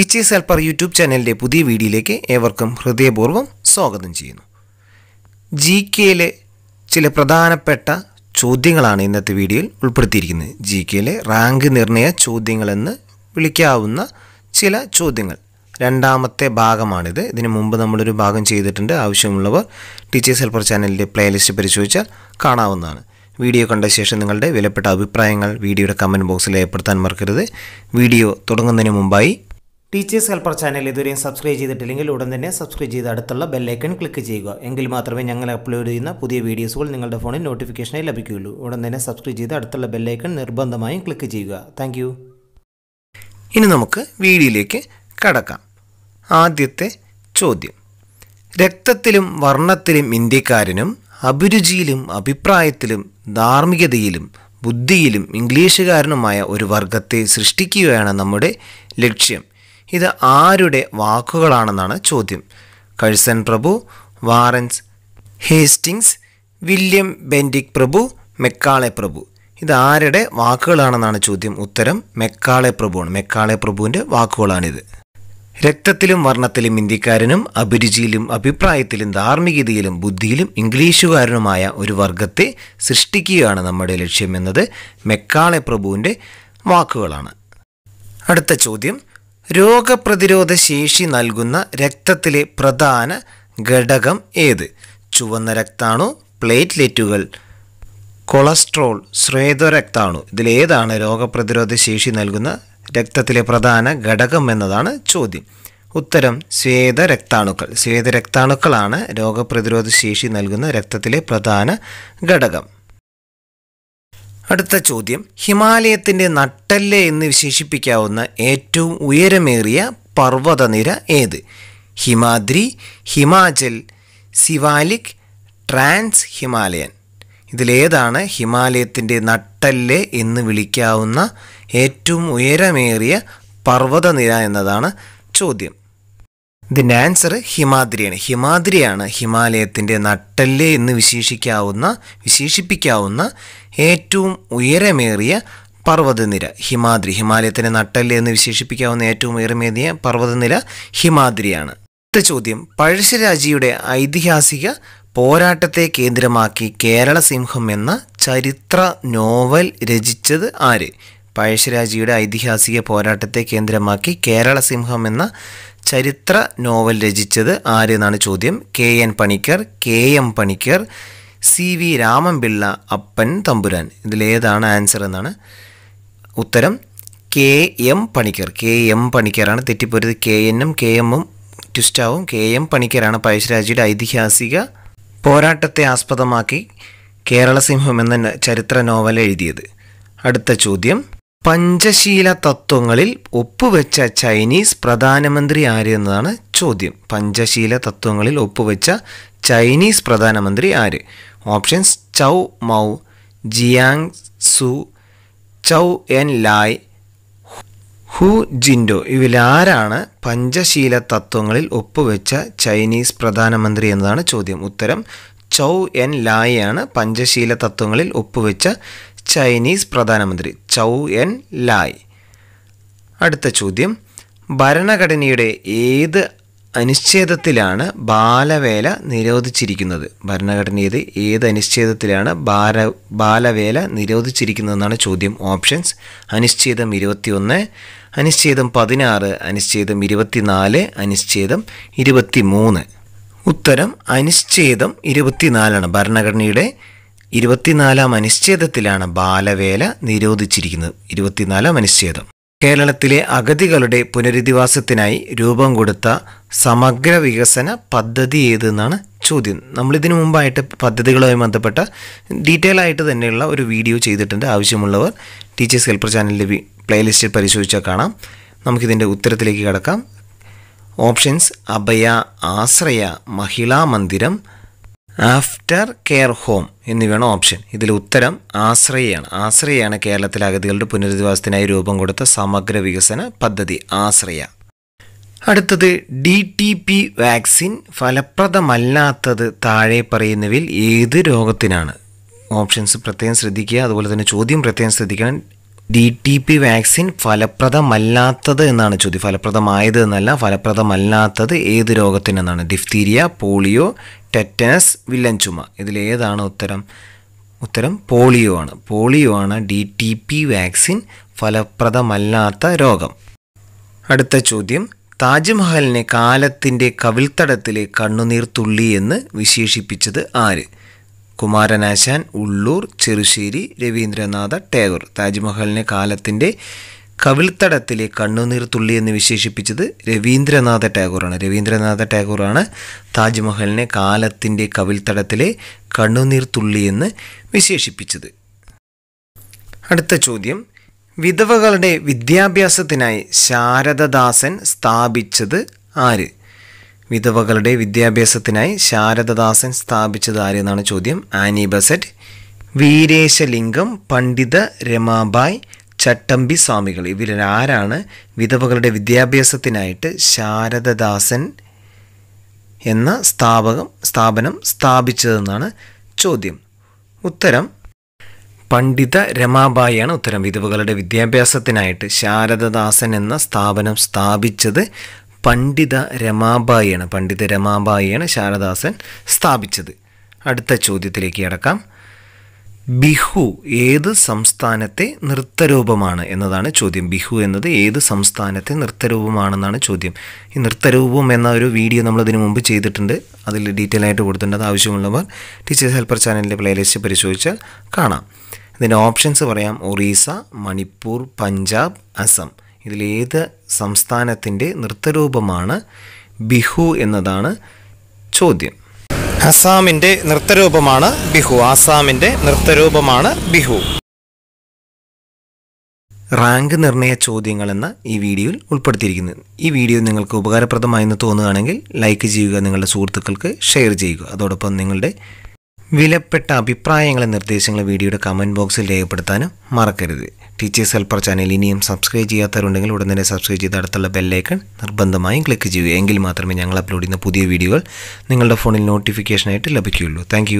teachers helper YouTube ചാനലിൻ്റെ പുതിയ വീഡിയോയിലേക്ക് ഏവർക്കും ഹൃദയപൂർവ്വം സ്വാഗതം ചെയ്യുന്നു ജി കെയിലെ ചില പ്രധാനപ്പെട്ട ചോദ്യങ്ങളാണ് ഇന്നത്തെ വീഡിയോയിൽ ഉൾപ്പെടുത്തിയിരിക്കുന്നത് ജി കെയിലെ റാങ്ക് നിർണയ ചോദ്യങ്ങളെന്ന് വിളിക്കാവുന്ന ചില ചോദ്യങ്ങൾ രണ്ടാമത്തെ ഭാഗമാണിത് ഇതിന് മുമ്പ് നമ്മളൊരു ഭാഗം ചെയ്തിട്ടുണ്ട് ആവശ്യമുള്ളവർ ടീച്ചേഴ്സ് ഹെൽപ്പർ ചാനലിൻ്റെ പ്ലേലിസ്റ്റ് പരിശോധിച്ചാൽ കാണാവുന്നതാണ് വീഡിയോ കണ്ട ശേഷം നിങ്ങളുടെ വിലപ്പെട്ട അഭിപ്രായങ്ങൾ വീഡിയോയുടെ കമൻറ്റ് ബോക്സിൽ ഏർപ്പെടുത്താൻ മറക്കരുത് വീഡിയോ തുടങ്ങുന്നതിന് മുമ്പായി ടീച്ചേഴ്സ് ഹെൽപ്പർ ചാനൽ ഇതുവരെയും സബ്സ്ക്രൈബ് ചെയ്തിട്ടില്ലെങ്കിൽ ഉടൻ തന്നെ സബ്സ്ക്രൈബ് ചെയ്ത് അടുത്തുള്ള ബെല്ലൈക്കൺ ക്ലിക്ക് ചെയ്യുക എങ്കിൽ മാത്രമേ ഞങ്ങൾ അപ്ലോഡ് ചെയ്യുന്ന പുതിയ വീഡിയോസുകൾ നിങ്ങളുടെ ഫോണിൽ നോട്ടിഫിക്കേഷനായി ലഭിക്കുകയുള്ളൂ ഉടൻ തന്നെ സബ്സ്ക്രൈബ് ചെയ്ത് അടുത്തുള്ള ബെല്ലൈക്കൺ നിർബന്ധമായും ക്ലിക്ക് ചെയ്യുക താങ്ക് ഇനി നമുക്ക് വീഡിയോയിലേക്ക് കടക്കാം ആദ്യത്തെ ചോദ്യം രക്തത്തിലും വർണ്ണത്തിലും ഇന്ത്യക്കാരനും അഭിരുചിയിലും അഭിപ്രായത്തിലും ധാർമ്മികതയിലും ബുദ്ധിയിലും ഇംഗ്ലീഷുകാരനുമായ ഒരു വർഗത്തെ സൃഷ്ടിക്കുകയാണ് നമ്മുടെ ലക്ഷ്യം ഇത് ആരുടെ വാക്കുകളാണെന്നാണ് ചോദ്യം കഴ്സൺ പ്രഭു വാറൻസ് ഹേസ്റ്റിങ്സ് വില്യം ബെൻഡിക് പ്രഭു മെക്കാളെ പ്രഭു ഇത് ആരുടെ വാക്കുകളാണെന്നാണ് ചോദ്യം ഉത്തരം മെക്കാളെ പ്രഭുവാണ് മെക്കാളെ പ്രഭുവിൻ്റെ വാക്കുകളാണിത് രക്തത്തിലും വർണ്ണത്തിലും ഇന്ത്യക്കാരനും അഭിരുചിയിലും അഭിപ്രായത്തിലും ധാർമ്മികതയിലും ബുദ്ധിയിലും ഇംഗ്ലീഷുകാരനുമായ ഒരു വർഗത്തെ സൃഷ്ടിക്കുകയാണ് നമ്മുടെ ലക്ഷ്യമെന്നത് മെക്കാളെ പ്രഭുവിൻ്റെ വാക്കുകളാണ് അടുത്ത ചോദ്യം രോഗപ്രതിരോധ ശേഷി നൽകുന്ന രക്തത്തിലെ പ്രധാന ഘടകം ഏത് ചുവന്ന രക്താണു പ്ലേറ്റ്ലെറ്റുകൾ കൊളസ്ട്രോൾ ശ്രേതരക്താണു ഇതിലേതാണ് രോഗപ്രതിരോധ ശേഷി നൽകുന്ന രക്തത്തിലെ പ്രധാന ഘടകം എന്നതാണ് ചോദ്യം ഉത്തരം ശ്വേതരക്താണുക്കൾ ശ്വേതരക്താണുക്കളാണ് രോഗപ്രതിരോധ ശേഷി നൽകുന്ന രക്തത്തിലെ പ്രധാന ഘടകം അടുത്ത ചോദ്യം ഹിമാലയത്തിൻ്റെ നട്ടല്ല് എന്ന് വിശേഷിപ്പിക്കാവുന്ന ഏറ്റവും ഉയരമേറിയ പർവ്വതനിര ഏത് ഹിമാദ്രി ഹിമാചൽ സിവാലിക് ട്രാൻസ് ഹിമാലയൻ ഇതിലേതാണ് ഹിമാലയത്തിൻ്റെ നട്ടല്ല് എന്ന് വിളിക്കാവുന്ന ഏറ്റവും ഉയരമേറിയ പർവ്വതനിര എന്നതാണ് ചോദ്യം ഇതിൻ്റെ ആൻസർ ഹിമാദ്രിയാണ് ഹിമാദ്രിയാണ് ഹിമാലയത്തിൻ്റെ നട്ടല് എന്ന് വിശേഷിക്കാവുന്ന വിശേഷിപ്പിക്കാവുന്ന ഏറ്റവും ഉയരമേറിയ പർവ്വതനിര ഹിമാദ്രി ഹിമാലയത്തിൻ്റെ നട്ടല് എന്ന് വിശേഷിപ്പിക്കാവുന്ന ഏറ്റവും ഉയരമേറിയ പർവ്വതനിര ഹിമാദ്രിയാണ് അടുത്ത ചോദ്യം പഴശ്ശിരാജിയുടെ ഐതിഹാസിക പോരാട്ടത്തെ കേന്ദ്രമാക്കി കേരള സിംഹം എന്ന ചരിത്ര നോവൽ രചിച്ചത് ആര് പഴശ്ശിരാജിയുടെ ഐതിഹാസിക പോരാട്ടത്തെ കേന്ദ്രമാക്കി കേരള സിംഹം എന്ന ചരിത്ര നോവൽ രചിച്ചത് ആരെന്നാണ് ചോദ്യം K N Panicker K M Panicker C V Ramanpillai Appan Thampuran ഇതിലേതാണ് ആൻസർ എന്നാണ് ഉത്തരം K M Panicker K M പണിക്കറാണ് തെറ്റിപ്പോരുത് കെ എന്നും കെ എമ്മും ട്വിസ്റ്റാവും കെ എം പണിക്കറാണ് പഴശ്ശിരാജിയുടെ ഐതിഹാസിക പോരാട്ടത്തെ ആസ്പദമാക്കി കേരളസിംഹം എന്ന ചരിത്ര നോവൽ എഴുതിയത് അടുത്ത ചോദ്യം പഞ്ചശീല തത്വങ്ങളിൽ ഒപ്പുവെച്ച ചൈനീസ് പ്രധാനമന്ത്രി ആര് എന്നതാണ് ചോദ്യം പഞ്ചശീല തത്വങ്ങളിൽ ഒപ്പുവെച്ച ചൈനീസ് പ്രധാനമന്ത്രി ആര് ഓപ്ഷൻസ് ചൗ മൗ ജിയാങ് സു Chou En Lai Hu Jintao ഇവരാരാണ് പഞ്ചശീല തത്വങ്ങളിൽ ഒപ്പുവെച്ച ചൈനീസ് പ്രധാനമന്ത്രി എന്നതാണ് ചോദ്യം ഉത്തരം ചൗ എൻ ലായ് ആണ് പഞ്ചശീല തത്വങ്ങളിൽ ഒപ്പുവെച്ച ചൈനീസ് പ്രധാനമന്ത്രി ചൗ എൻ ലായ് അടുത്ത ചോദ്യം ഭരണഘടനയുടെ ഏത് അനുച്ഛേദത്തിലാണ് ബാലവേല നിരോധിച്ചിരിക്കുന്നത് ഭരണഘടനയുടെ ഏത് അനുച്ഛേദത്തിലാണ് ബാല ബാലവേല നിരോധിച്ചിരിക്കുന്നതെന്നാണ് ചോദ്യം ഓപ്ഷൻസ് അനുച്ഛേദം ഇരുപത്തിയൊന്ന് അനുച്ഛേദം പതിനാറ് അനുച്ഛേദം ഇരുപത്തിനാല് അനുച്ഛേദം ഇരുപത്തി മൂന്ന് ഉത്തരം അനുച്ഛേദം ഇരുപത്തിനാലാണ് ഭരണഘടനയുടെ ഇരുപത്തിനാലാം അനുച്ഛേദത്തിലാണ് ബാലവേല നിരോധിച്ചിരിക്കുന്നത് ഇരുപത്തിനാലാം അനുച്ഛേദം കേരളത്തിലെ അഗതികളുടെ പുനരധിവാസത്തിനായി രൂപം കൊടുത്ത സമഗ്ര വികസന പദ്ധതി ഏതെന്നാണ് ചോദ്യം നമ്മളിതിനു മുമ്പായിട്ട് പദ്ധതികളുമായി ബന്ധപ്പെട്ട ഡീറ്റെയിൽ ആയിട്ട് തന്നെയുള്ള ഒരു വീഡിയോ ചെയ്തിട്ടുണ്ട് ആവശ്യമുള്ളവർ ടീച്ചേഴ്സ് ഹെൽപ്പർ ചാനലിൻ്റെ പ്ലേലിസ്റ്റിൽ പരിശോധിച്ചാൽ കാണാം നമുക്കിതിൻ്റെ ഉത്തരത്തിലേക്ക് കിടക്കാം ഓപ്ഷൻസ് അഭയ Ashraya Mahila Mandiram after care home എന്നിവയാണ് ഓപ്ഷൻ ഇതിൽ ഉത്തരം ആശ്രയയാണ് ആശ്രയയാണ് കേരളത്തിലെ അഗതികളുടെ പുനരധിവാസത്തിനായി രൂപം കൊടുത്ത സമഗ്ര വികസന പദ്ധതി ആശ്രയ അടുത്തത് ഡി ടി പി വാക്സിൻ ഫലപ്രദമല്ലാത്തത് താഴെ പറയുന്നവയിൽ ഏത് രോഗത്തിനാണ് ഓപ്ഷൻസ് പ്രത്യേകം ശ്രദ്ധിക്കുക അതുപോലെ തന്നെ ചോദ്യം പ്രത്യേകം ശ്രദ്ധിക്കണം ഡി ടി പി വാക്സിൻ ഫലപ്രദമല്ലാത്തത് എന്നാണ് ചോദ്യം ഫലപ്രദമായത് എന്നല്ല ഫലപ്രദമല്ലാത്തത് ഏത് രോഗത്തിനെന്നാണ് ഡിഫ്തീരിയ പോളിയോ ടെറ്റനസ് വില്ലൻ ചുമ ഇതിലേതാണ് ഉത്തരം ഉത്തരം പോളിയോ ആണ് പോളിയോ ആണ് ഡി ടി പി വാക്സിൻ ഫലപ്രദമല്ലാത്ത രോഗം അടുത്ത ചോദ്യം താജ്മഹലിനെ കാലത്തിൻ്റെ കവിൽത്തടത്തിലെ കണ്ണുനീർ തുള്ളി എന്ന് വിശേഷിപ്പിച്ചത് ആര് കുമാരനാശാൻ ഉള്ളൂർ ചെറുശ്ശേരി രവീന്ദ്രനാഥ ടേഗോർ താജ്മഹലിനെ കാലത്തിൻ്റെ കവിൾത്തടത്തിലെ കണ്ണുനീർ തുള്ളി എന്ന് വിശേഷിപ്പിച്ചത് രവീന്ദ്രനാഥ ടാഗോറാണ് രവീന്ദ്രനാഥ ടാഗോറാണ് താജ്മഹലിനെ കാലത്തിൻ്റെ കവിൾത്തടത്തിലെ കണ്ണുനീർ തുള്ളി എന്ന് വിശേഷിപ്പിച്ചത് അടുത്ത ചോദ്യം വിധവകളുടെ വിദ്യാഭ്യാസത്തിനായി ശാരദദാസൻ സ്ഥാപിച്ചത് ആര് വിധവകളുടെ വിദ്യാഭ്യാസത്തിനായി ശാരദദാസൻ സ്ഥാപിച്ചത് ആര് എന്നാണ് ചോദ്യം ആനി ബസറ്റ് വീരേശലിംഗം പണ്ഡിത രമാബായ് ചട്ടമ്പി സ്വാമികൾ ആരാണ് വിധവകളുടെ വിദ്യാഭ്യാസത്തിനായിട്ട് ശാരദദാസൻ എന്ന സ്ഥാപകം സ്ഥാപനം സ്ഥാപിച്ചതെന്നാണ് ചോദ്യം ഉത്തരം പണ്ഡിത രമാബായിയാണ് ഉത്തരം വിധവകളുടെ വിദ്യാഭ്യാസത്തിനായിട്ട് ശാരദദാസൻ എന്ന സ്ഥാപനം സ്ഥാപിച്ചത് പണ്ഡിത രമാബായിയാണ് പണ്ഡിത രമാബായിയാണ് ശാരദാസൻ സ്ഥാപിച്ചത് അടുത്ത ചോദ്യത്തിലേക്ക് കടക്കാം ബിഹു ഏത് സംസ്ഥാനത്തെ നൃത്തരൂപമാണ് എന്നതാണ് ചോദ്യം ബിഹു എന്നത് ഏത് സംസ്ഥാനത്തെ നൃത്തരൂപമാണെന്നാണ് ചോദ്യം ഈ നൃത്തരൂപം എന്ന ഒരു വീഡിയോ നമ്മൾ ഇതിനു മുമ്പ് ചെയ്തിട്ടുണ്ട് അതിൽ ഡീറ്റെയിൽ ആയിട്ട് കൊടുത്തിട്ടുണ്ട് അത് ആവശ്യമുള്ളവർ ടീച്ചേഴ്സ് ഹെൽപ്പർ ചാനലിൻ്റെ പ്ലേലിസ്റ്റ് പരിശോധിച്ചാൽ കാണാം ഇതിൻ്റെ ഓപ്ഷൻസ് പറയാം ഒറീസ മണിപ്പൂർ പഞ്ചാബ് അസം ഇതിലേത് സംസ്ഥാനത്തിൻ്റെ നൃത്തരൂപമാണ് ബിഹു എന്നതാണ് ചോദ്യം അസാമിൻ്റെ നൃത്തരൂപമാണ് ബിഹു ആസാമിന്റെ നൃത്തരൂപമാണ് ബിഹു റാങ്ക് നിർണയ ചോദ്യങ്ങളെന്ന് ഈ വീഡിയോയിൽ ഉൾപ്പെടുത്തിയിരിക്കുന്നത് ഈ വീഡിയോ നിങ്ങൾക്ക് ഉപകാരപ്രദമായെന്ന് തോന്നുകയാണെങ്കിൽ ലൈക്ക് ചെയ്യുക നിങ്ങളുടെ സുഹൃത്തുക്കൾക്ക് ഷെയർ ചെയ്യുക അതോടൊപ്പം നിങ്ങളുടെ വിലപ്പെട്ട അഭിപ്രായങ്ങളും നിർദ്ദേശങ്ങളും വീഡിയോയുടെ കമൻറ്റ് ബോക്സിൽ രേഖപ്പെടുത്താനും മറക്കരുത് ടീച്ചേഴ്സ് ഹെൽപ്പർ ചാനൽ ഇനിയും സബ്സ്ക്രൈബ് ചെയ്യാത്തവരുണ്ടെങ്കിൽ ഉടൻ തന്നെ സബ്സ്ക്രൈബ് ചെയ്ത് അടുത്തുള്ള ബെല്ലൈക്കൺ നിർബന്ധമായും ക്ലിക്ക് ചെയ്യുക എങ്കിൽ മാത്രമേ ഞങ്ങൾ അപ്ലോഡ് ചെയ്യുന്ന പുതിയ വീഡിയോകൾ നിങ്ങളുടെ ഫോണിൽ നോട്ടിഫിക്കേഷനായിട്ട് ലഭിക്കുകയുള്ളൂ താങ്ക്